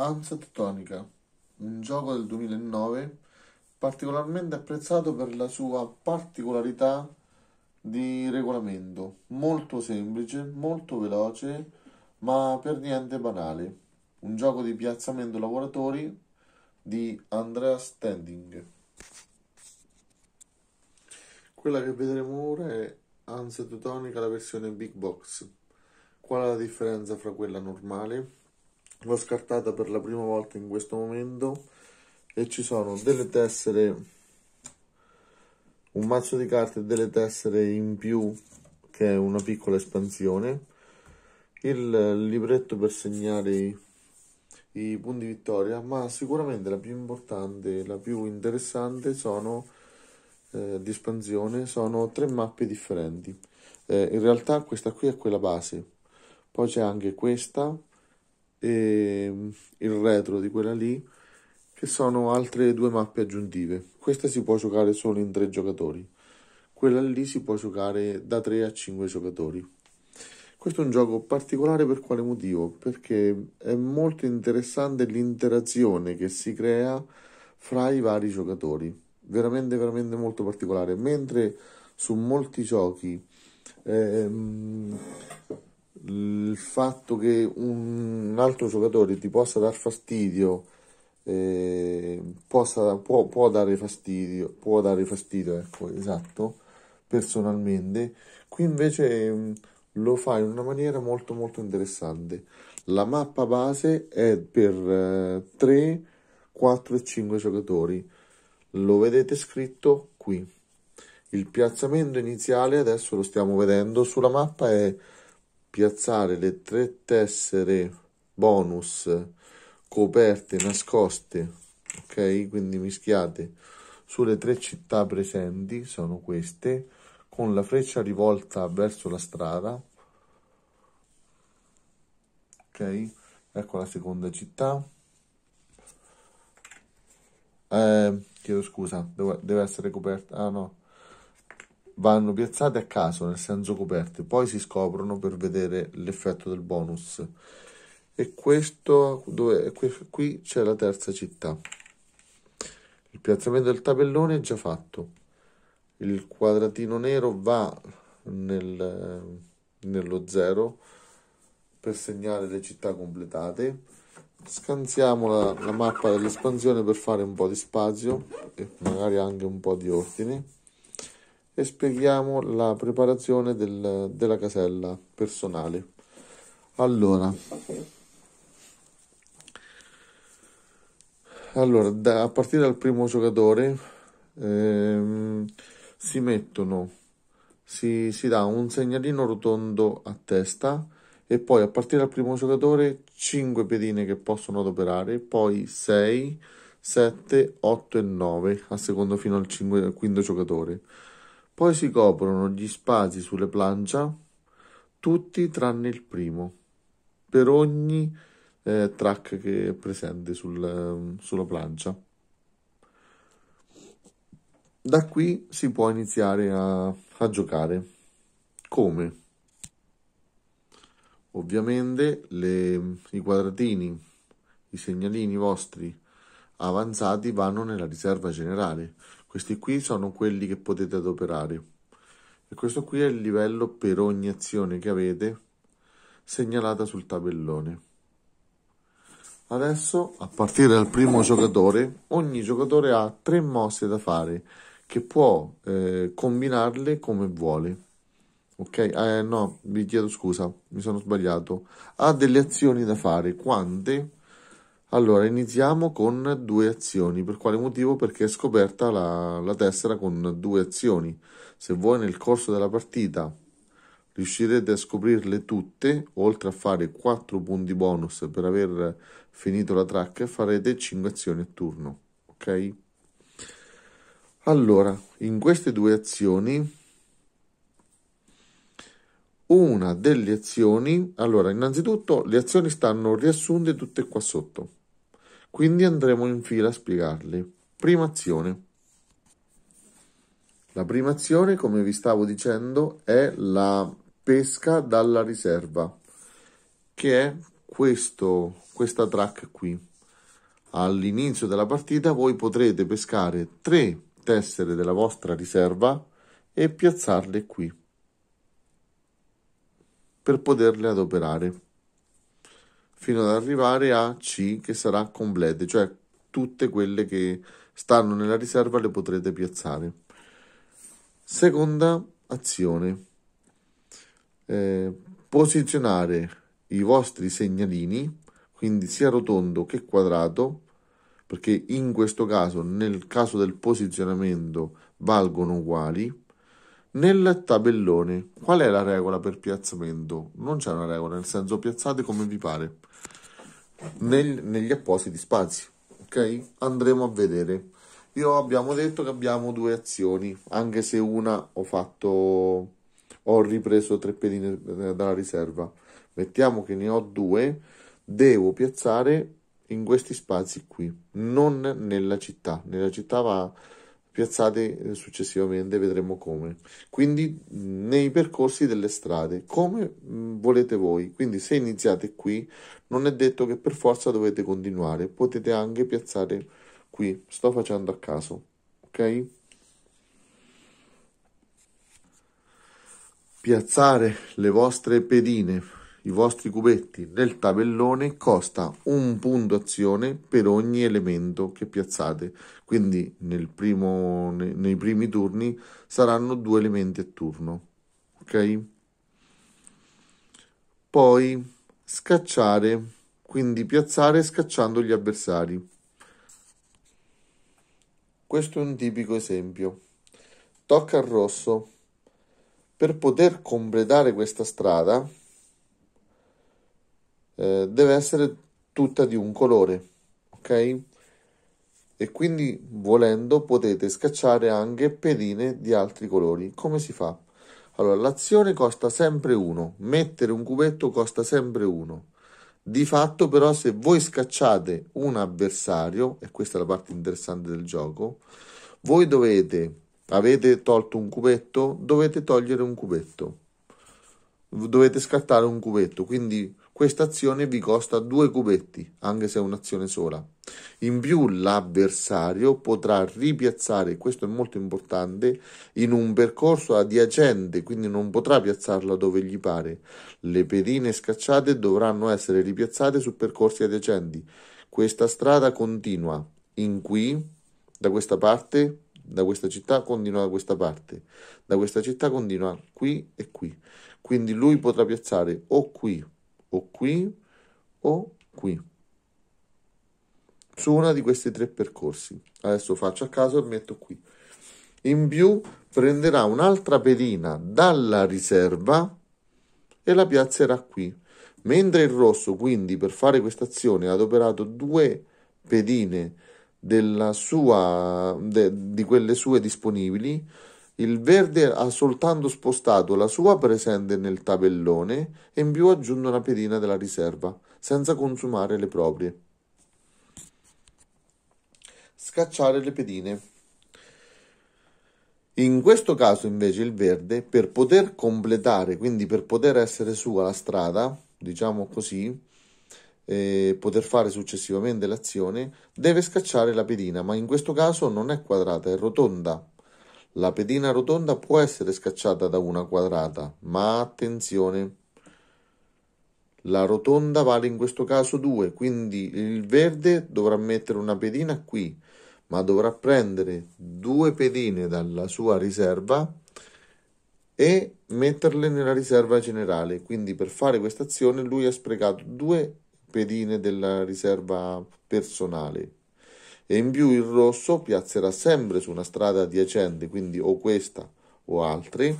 Anza Totonica, un gioco del 2009 particolarmente apprezzato per la sua particolarità di regolamento, molto semplice, molto veloce, ma per niente banale. Un gioco di piazzamento lavoratori di Andrea Standing. Quella che vedremo ora è Totonica, la versione Big Box. Qual è la differenza fra quella normale l'ho scartata per la prima volta in questo momento e ci sono delle tessere un mazzo di carte e delle tessere in più che è una piccola espansione il libretto per segnare i, i punti vittoria ma sicuramente la più importante la più interessante sono eh, di espansione sono tre mappe differenti eh, in realtà questa qui è quella base poi c'è anche questa e ehm, il retro di quella lì che sono altre due mappe aggiuntive. Questa si può giocare solo in tre giocatori. Quella lì si può giocare da 3 a 5 giocatori. Questo è un gioco particolare per quale motivo? Perché è molto interessante l'interazione che si crea fra i vari giocatori. Veramente, veramente molto particolare. Mentre su molti giochi ehm, il fatto che un altro giocatore ti possa dar fastidio eh, possa, può, può, dare fastidio può dare fastidio ecco esatto personalmente qui invece mm, lo fa in una maniera molto molto interessante la mappa base è per eh, 3 4 e 5 giocatori lo vedete scritto qui il piazzamento iniziale adesso lo stiamo vedendo sulla mappa è piazzare le tre tessere bonus coperte nascoste ok quindi mischiate sulle tre città presenti sono queste con la freccia rivolta verso la strada ok ecco la seconda città eh, chiedo scusa deve, deve essere coperta ah no vanno piazzate a caso, nel senso coperte, poi si scoprono per vedere l'effetto del bonus. E questo dove, qui c'è la terza città. Il piazzamento del tabellone è già fatto. Il quadratino nero va nel, nello zero per segnare le città completate. Scansiamo la, la mappa dell'espansione per fare un po' di spazio e magari anche un po' di ordine e spieghiamo la preparazione del, della casella personale. Allora, allora da, a partire dal primo giocatore ehm, si mettono, si, si dà un segnalino rotondo a testa e poi a partire dal primo giocatore 5 pedine che possono adoperare, poi 6, 7, 8 e 9 a secondo fino al, 5, al quinto giocatore. Poi si coprono gli spazi sulle plancia, tutti tranne il primo, per ogni eh, track che è presente sul, ehm, sulla plancia. Da qui si può iniziare a, a giocare. Come? Ovviamente le, i quadratini, i segnalini vostri avanzati vanno nella riserva generale. Questi qui sono quelli che potete adoperare. E questo qui è il livello per ogni azione che avete segnalata sul tabellone. Adesso, a partire dal primo giocatore, ogni giocatore ha tre mosse da fare che può eh, combinarle come vuole. Ok, eh, no, vi chiedo scusa, mi sono sbagliato. Ha delle azioni da fare, quante? Allora, iniziamo con due azioni. Per quale motivo? Perché è scoperta la, la tessera con due azioni. Se voi nel corso della partita riuscirete a scoprirle tutte, oltre a fare 4 punti bonus per aver finito la track, farete 5 azioni a turno. Ok? Allora, in queste due azioni, una delle azioni, allora, innanzitutto le azioni stanno riassunte tutte qua sotto. Quindi andremo in fila a spiegarli. azione. La prima azione, come vi stavo dicendo, è la pesca dalla riserva, che è questo, questa track qui. All'inizio della partita voi potrete pescare tre tessere della vostra riserva e piazzarle qui per poterle adoperare fino ad arrivare a C che sarà complete, cioè tutte quelle che stanno nella riserva le potrete piazzare. Seconda azione, eh, posizionare i vostri segnalini, quindi sia rotondo che quadrato, perché in questo caso, nel caso del posizionamento, valgono uguali. Nel tabellone, qual è la regola per piazzamento? Non c'è una regola, nel senso piazzate come vi pare nel, negli appositi spazi. Ok, andremo a vedere. Io abbiamo detto che abbiamo due azioni, anche se una ho fatto, ho ripreso tre pedine eh, dalla riserva. Mettiamo che ne ho due, devo piazzare in questi spazi qui, non nella città. Nella città va piazzate eh, successivamente, vedremo come. Quindi nei percorsi delle strade, come volete voi. Quindi se iniziate qui, non è detto che per forza dovete continuare, potete anche piazzare qui. Sto facendo a caso, ok? Piazzare le vostre pedine i vostri cubetti nel tabellone costa un punto azione per ogni elemento che piazzate, quindi primo, nei primi turni saranno due elementi a turno. Ok? Poi scacciare, quindi piazzare scacciando gli avversari. Questo è un tipico esempio. Tocca al rosso. Per poter completare questa strada eh, deve essere tutta di un colore ok e quindi volendo potete scacciare anche pedine di altri colori come si fa allora l'azione costa sempre 1 mettere un cubetto costa sempre 1 di fatto però se voi scacciate un avversario e questa è la parte interessante del gioco voi dovete avete tolto un cubetto dovete togliere un cubetto dovete scattare un cubetto quindi questa azione vi costa due cubetti, anche se è un'azione sola. In più l'avversario potrà ripiazzare, questo è molto importante, in un percorso adiacente, quindi non potrà piazzarla dove gli pare. Le pedine scacciate dovranno essere ripiazzate su percorsi adiacenti. Questa strada continua in qui, da questa parte, da questa città continua da questa parte, da questa città continua qui e qui. Quindi lui potrà piazzare o qui o qui o qui su una di questi tre percorsi adesso faccio a caso e metto qui in più prenderà un'altra pedina dalla riserva e la piazzerà qui mentre il rosso quindi per fare questa azione ha adoperato due pedine della sua, de, di quelle sue disponibili il verde ha soltanto spostato la sua presente nel tabellone e in più aggiunto una pedina della riserva, senza consumare le proprie. Scacciare le pedine. In questo caso invece il verde, per poter completare, quindi per poter essere sua la strada, diciamo così, eh, poter fare successivamente l'azione, deve scacciare la pedina, ma in questo caso non è quadrata, è rotonda. La pedina rotonda può essere scacciata da una quadrata, ma attenzione, la rotonda vale in questo caso 2, quindi il verde dovrà mettere una pedina qui, ma dovrà prendere due pedine dalla sua riserva e metterle nella riserva generale. Quindi per fare questa azione lui ha sprecato due pedine della riserva personale e in più il rosso piazzerà sempre su una strada adiacente, quindi o questa o altri,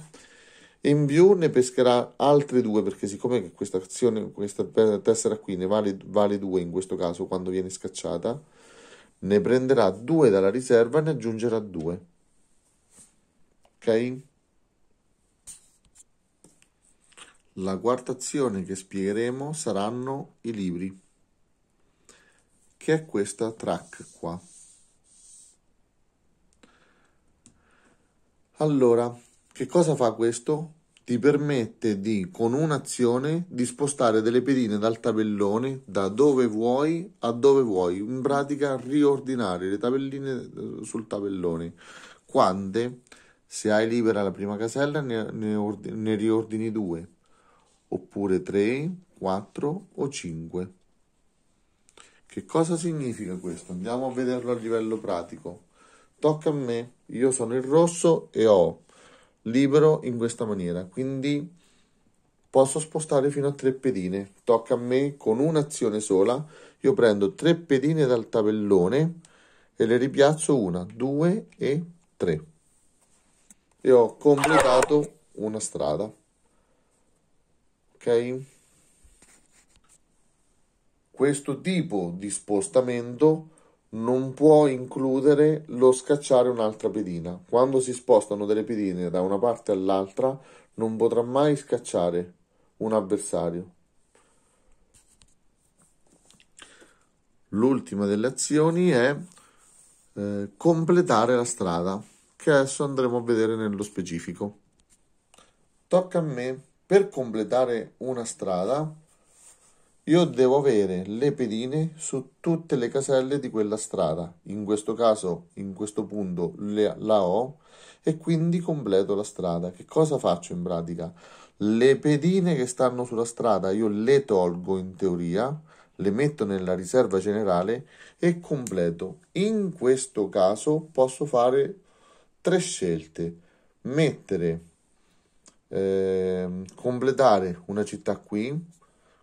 e in più ne pescherà altri due perché siccome questa azione, questa tessera qui ne vale, vale due in questo caso quando viene scacciata, ne prenderà due dalla riserva e ne aggiungerà due. Ok? La quarta azione che spiegheremo saranno i libri che è questa track qua. Allora, che cosa fa questo? Ti permette di, con un'azione, di spostare delle pedine dal tabellone da dove vuoi a dove vuoi. In pratica, riordinare le tabelline eh, sul tabellone. Quante? Se hai libera la prima casella, ne, ne, ordini, ne riordini due, oppure tre, quattro o cinque. Che cosa significa questo? Andiamo a vederlo a livello pratico. Tocca a me, io sono il rosso e ho libero in questa maniera, quindi posso spostare fino a tre pedine. Tocca a me con un'azione sola, io prendo tre pedine dal tabellone e le ripiazzo una, due e tre. E ho completato una strada. Ok? Questo tipo di spostamento non può includere lo scacciare un'altra pedina. Quando si spostano delle pedine da una parte all'altra, non potrà mai scacciare un avversario. L'ultima delle azioni è eh, completare la strada, che adesso andremo a vedere nello specifico. Tocca a me. Per completare una strada io devo avere le pedine su tutte le caselle di quella strada, in questo caso, in questo punto le, la ho e quindi completo la strada. Che cosa faccio in pratica? Le pedine che stanno sulla strada io le tolgo in teoria, le metto nella riserva generale e completo. In questo caso posso fare tre scelte. Mettere, eh, completare una città qui,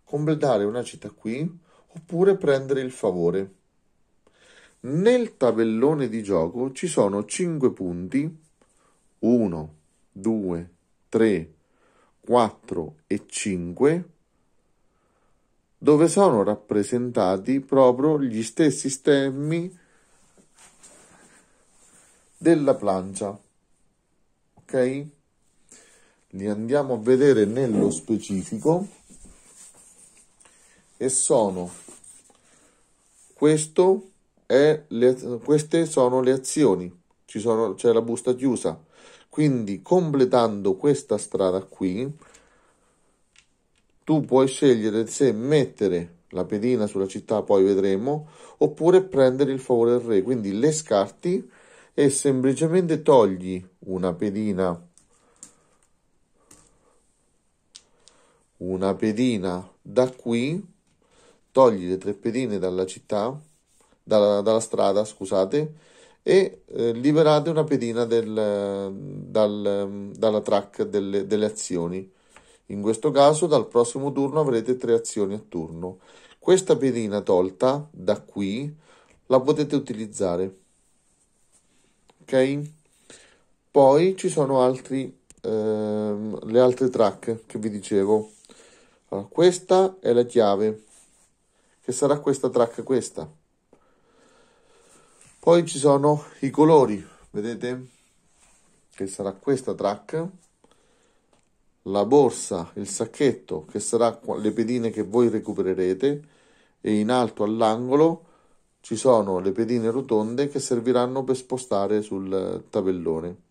completare una città qui oppure prendere il favore. Nel tabellone di gioco ci sono 5 punti 1, 2, 3, 4 e 5 dove sono rappresentati proprio gli stessi stemmi della plancia. Ok? Li andiamo a vedere nello specifico e sono. Questo è le, queste sono le azioni. Ci Sono, c'è la busta chiusa. Quindi completando questa strada qui, tu puoi scegliere se mettere la pedina sulla città, poi vedremo, oppure prendere il favore del re. Quindi le scarti e semplicemente togli una pedina una pedina da qui togli le pedine dalla città, dalla, dalla strada, scusate, e eh, liberate una pedina del, dal, dalla track delle, delle azioni. In questo caso dal prossimo turno avrete tre azioni a turno. Questa pedina tolta da qui la potete utilizzare. Ok? Poi ci sono altri, ehm, le altre track che vi dicevo. Allora, questa è la chiave che sarà questa track questa poi ci sono i colori vedete che sarà questa track la borsa il sacchetto che sarà le pedine che voi recupererete e in alto all'angolo ci sono le pedine rotonde che serviranno per spostare sul tabellone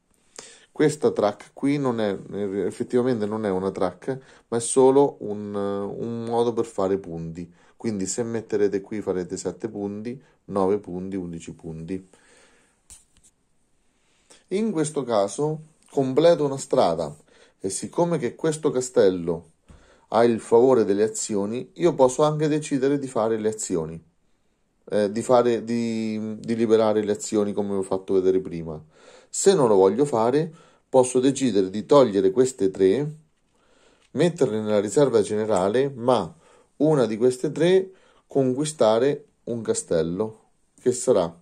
questa track qui non è effettivamente non è una track ma è solo un, un modo per fare punti quindi se metterete qui farete 7 punti, 9 punti, 11 punti. In questo caso completo una strada e siccome che questo castello ha il favore delle azioni, io posso anche decidere di fare le azioni, eh, di, fare, di, di liberare le azioni come vi ho fatto vedere prima. Se non lo voglio fare, posso decidere di togliere queste tre, metterle nella riserva generale, ma una di queste tre conquistare un castello. Che sarà?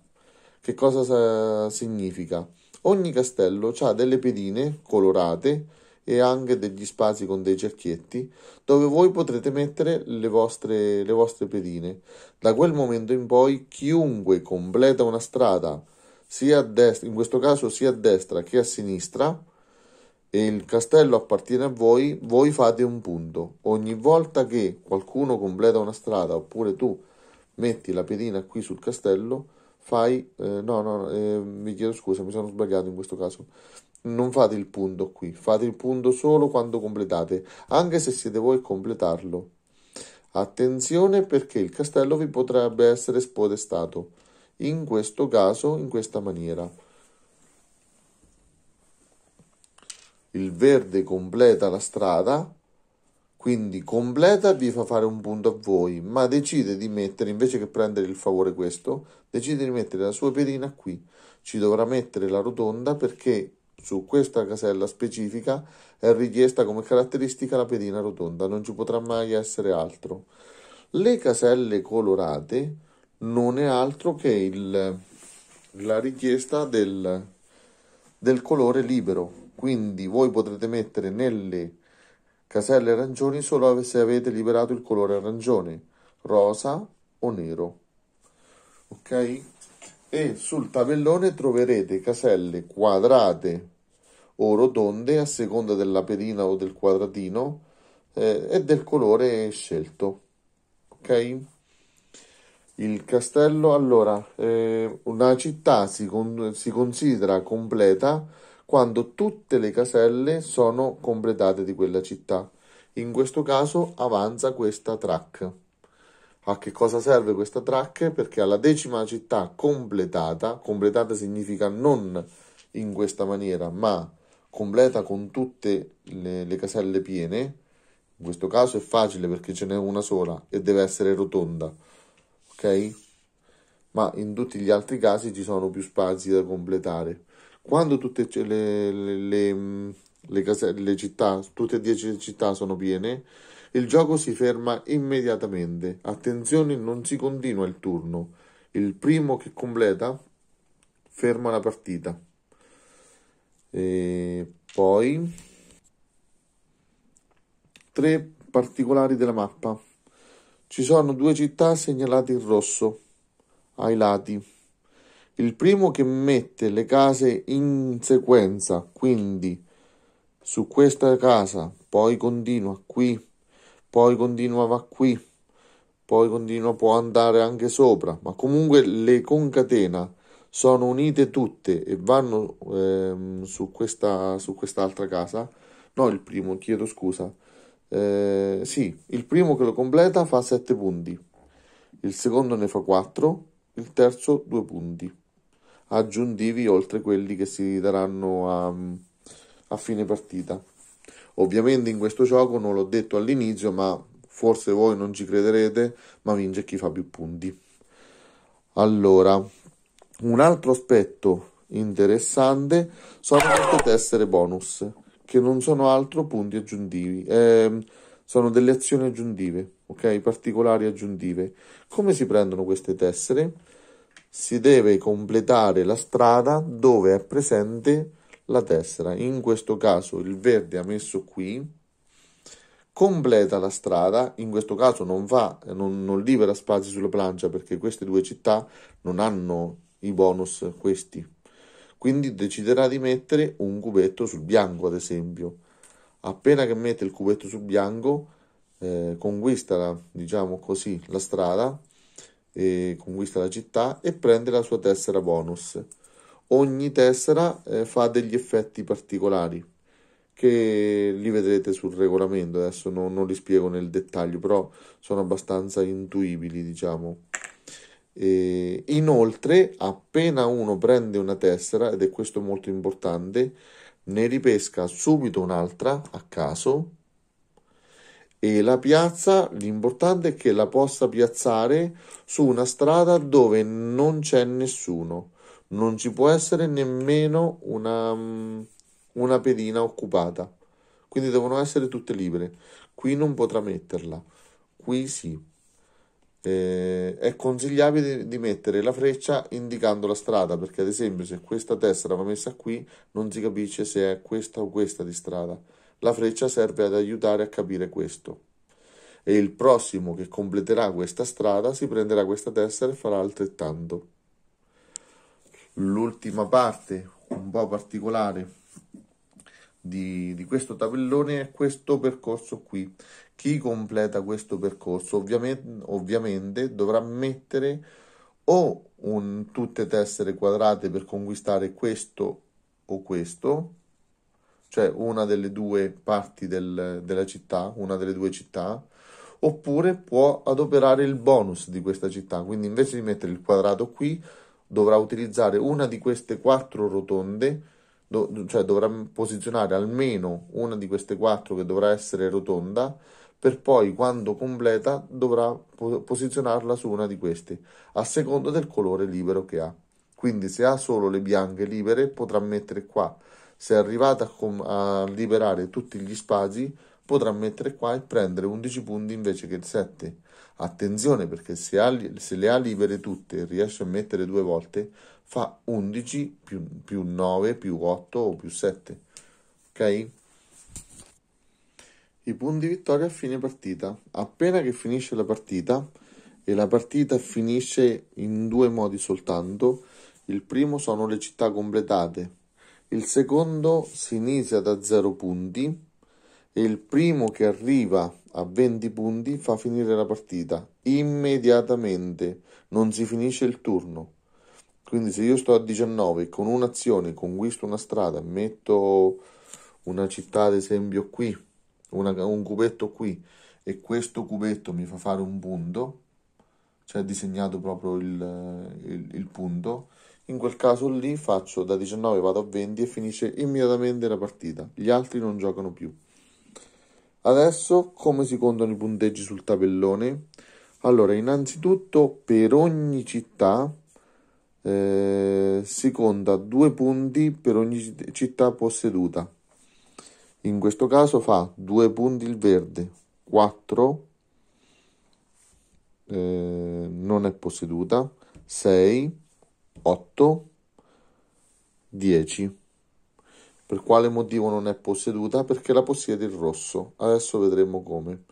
Che cosa sa- significa? Ogni castello ha delle pedine colorate e anche degli spazi con dei cerchietti dove voi potrete mettere le vostre, le vostre pedine. Da quel momento in poi chiunque completa una strada, sia a destra, in questo caso sia a destra che a sinistra, e il castello appartiene a voi, voi fate un punto. Ogni volta che qualcuno completa una strada oppure tu metti la pedina qui sul castello, fai... Eh, no, no, eh, mi chiedo scusa, mi sono sbagliato in questo caso. Non fate il punto qui, fate il punto solo quando completate, anche se siete voi a completarlo. Attenzione perché il castello vi potrebbe essere spodestato. In questo caso, in questa maniera. il verde completa la strada, quindi completa vi fa fare un punto a voi, ma decide di mettere, invece che prendere il favore questo, decide di mettere la sua pedina qui. Ci dovrà mettere la rotonda perché su questa casella specifica è richiesta come caratteristica la pedina rotonda, non ci potrà mai essere altro. Le caselle colorate non è altro che il, la richiesta del, del colore libero, quindi voi potrete mettere nelle caselle arancioni solo se avete liberato il colore arancione, rosa o nero. Ok? E sul tabellone troverete caselle quadrate o rotonde a seconda della pedina o del quadratino eh, e del colore scelto. Ok? Il castello, allora, eh, una città si, con, si considera completa quando tutte le caselle sono completate di quella città. In questo caso avanza questa track. A che cosa serve questa track? Perché alla decima città completata, completata significa non in questa maniera, ma completa con tutte le, le caselle piene, in questo caso è facile perché ce n'è una sola e deve essere rotonda, ok? Ma in tutti gli altri casi ci sono più spazi da completare. Quando tutte le, le, le, le città, tutte e dieci le città sono piene, il gioco si ferma immediatamente. Attenzione, non si continua il turno. Il primo che completa ferma la partita. E poi tre particolari della mappa. Ci sono due città segnalate in rosso ai lati il primo che mette le case in sequenza, quindi su questa casa, poi continua qui, poi continua va qui, poi continua può andare anche sopra, ma comunque le concatena sono unite tutte e vanno ehm, su, questa, su quest'altra casa. No, il primo, chiedo scusa. Eh, sì, il primo che lo completa fa 7 punti, il secondo ne fa 4, il terzo 2 punti aggiuntivi oltre quelli che si daranno a, a fine partita. Ovviamente in questo gioco non l'ho detto all'inizio, ma forse voi non ci crederete, ma vince chi fa più punti. Allora, un altro aspetto interessante sono queste tessere bonus, che non sono altro punti aggiuntivi, eh, sono delle azioni aggiuntive, ok? Particolari aggiuntive. Come si prendono queste tessere? si deve completare la strada dove è presente la tessera. In questo caso il verde ha messo qui, completa la strada, in questo caso non, va, non, non libera spazi sulla plancia perché queste due città non hanno i bonus questi. Quindi deciderà di mettere un cubetto sul bianco, ad esempio. Appena che mette il cubetto sul bianco, eh, conquista, diciamo così, la strada eh, conquista la città e prende la sua tessera bonus. Ogni tessera eh, fa degli effetti particolari che li vedrete sul regolamento, adesso non, non li spiego nel dettaglio, però sono abbastanza intuibili, diciamo. E inoltre, appena uno prende una tessera, ed è questo molto importante, ne ripesca subito un'altra a caso e la piazza, l'importante è che la possa piazzare su una strada dove non c'è nessuno, non ci può essere nemmeno una, mm, una pedina occupata, quindi devono essere tutte libere. Qui non potrà metterla, qui sì. Eh, è consigliabile di, mettere la freccia indicando la strada perché ad esempio se questa tessera va messa qui non si capisce se è questa o questa di strada la freccia serve ad aiutare a capire questo. E il prossimo che completerà questa strada si prenderà questa tessera e farà altrettanto. L'ultima parte, un po' particolare, di, di, questo tabellone è questo percorso qui. Chi completa questo percorso ovviamente, ovviamente dovrà mettere o un, tutte tessere quadrate per conquistare questo o questo, cioè una delle due parti del, della città, una delle due città, oppure può adoperare il bonus di questa città, quindi invece di mettere il quadrato qui dovrà utilizzare una di queste quattro rotonde, do, cioè dovrà posizionare almeno una di queste quattro che dovrà essere rotonda, per poi quando completa dovrà posizionarla su una di queste, a seconda del colore libero che ha. Quindi se ha solo le bianche libere potrà mettere qua, se è arrivata a liberare tutti gli spazi, potrà mettere qua e prendere 11 punti invece che 7. Attenzione perché se, ha, se le ha libere tutte e riesce a mettere due volte, fa 11 più, più 9 più 8 o più 7. Ok? I punti vittoria a fine partita. Appena che finisce la partita, e la partita finisce in due modi soltanto, il primo sono le città completate, il secondo si inizia da 0 punti e il primo che arriva a 20 punti fa finire la partita immediatamente, non si finisce il turno. Quindi se io sto a 19 con un'azione conquisto una strada, metto una città ad esempio qui, una, un cubetto qui e questo cubetto mi fa fare un punto, cioè disegnato proprio il, il, il punto, in quel caso lì faccio da 19 vado a 20 e finisce immediatamente la partita. Gli altri non giocano più. Adesso come si contano i punteggi sul tabellone? Allora, innanzitutto per ogni città eh, si conta due punti per ogni città posseduta. In questo caso fa due punti il verde, 4 eh, non è posseduta, 6 8, 10. Per quale motivo non è posseduta? Perché la possiede il rosso. Adesso vedremo come.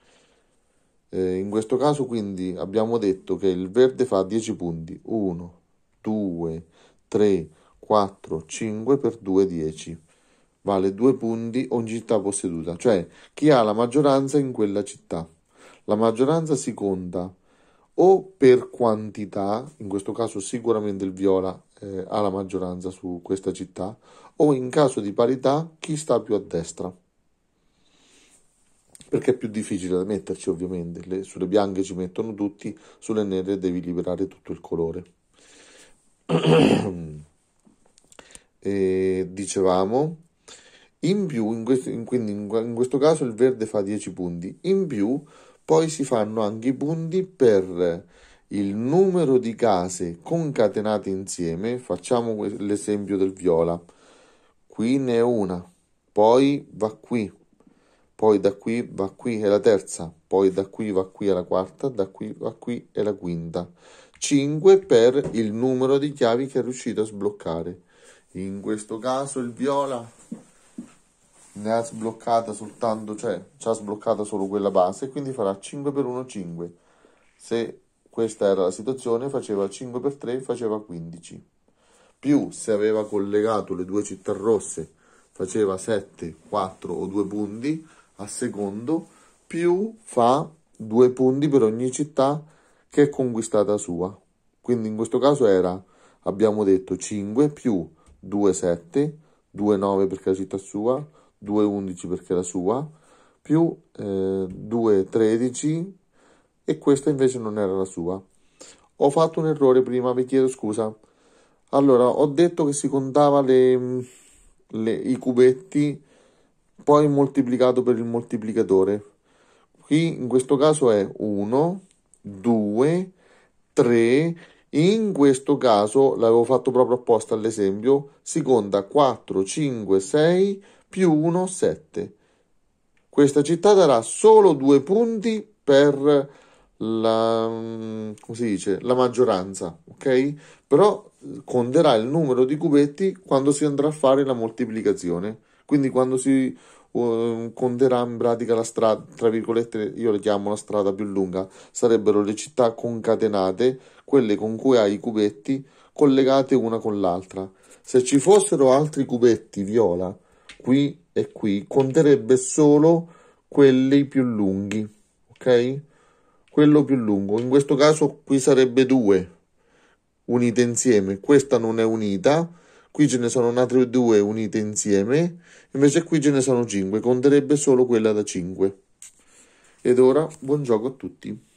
Eh, in questo caso quindi abbiamo detto che il verde fa 10 punti. 1, 2, 3, 4, 5 per 2, 10. Vale 2 punti ogni città posseduta, cioè chi ha la maggioranza in quella città. La maggioranza si conta o per quantità, in questo caso sicuramente il viola eh, ha la maggioranza su questa città, o in caso di parità chi sta più a destra. Perché è più difficile da metterci ovviamente, Le, sulle bianche ci mettono tutti, sulle nere devi liberare tutto il colore. e dicevamo, in più, in questo, in, quindi in, in questo caso il verde fa 10 punti, in più poi si fanno anche i punti per il numero di case concatenate insieme. Facciamo l'esempio del viola. Qui ne è una, poi va qui, poi da qui va qui è la terza, poi da qui va qui è la quarta, da qui va qui è la quinta. 5 per il numero di chiavi che è riuscito a sbloccare. In questo caso il viola ne ha sbloccata soltanto, cioè ci ha sbloccata solo quella base, quindi farà 5 per 1 5. Se questa era la situazione, faceva 5 per 3, faceva 15. Più se aveva collegato le due città rosse, faceva 7, 4 o 2 punti a secondo, più fa 2 punti per ogni città che è conquistata sua. Quindi in questo caso era, abbiamo detto, 5 più 2, 7, 2, 9 perché la città sua, 2,11 perché è la sua, più eh, 2,13 e questa invece non era la sua. Ho fatto un errore prima, vi chiedo scusa. Allora, ho detto che si contava le, le, i cubetti, poi moltiplicato per il moltiplicatore. Qui in questo caso è 1, 2, 3. In questo caso l'avevo fatto proprio apposta all'esempio, si conta 4, 5, 6, più 1, 7. Questa città darà solo due punti per la, mm, come si dice, la maggioranza, ok? Però eh, conterà il numero di cubetti quando si andrà a fare la moltiplicazione. Quindi quando si ehm, conterà in pratica la strada, tra virgolette, io le chiamo la strada più lunga, sarebbero le città concatenate, quelle con cui hai i cubetti collegate una con l'altra. Se ci fossero altri cubetti viola qui e qui, conterebbe solo quelli più lunghi, ok? Quello più lungo, in questo caso qui sarebbe due unite insieme, questa non è unita, qui ce ne sono altre due unite insieme, invece qui ce ne sono cinque, conterebbe solo quella da cinque. Ed ora buon gioco a tutti.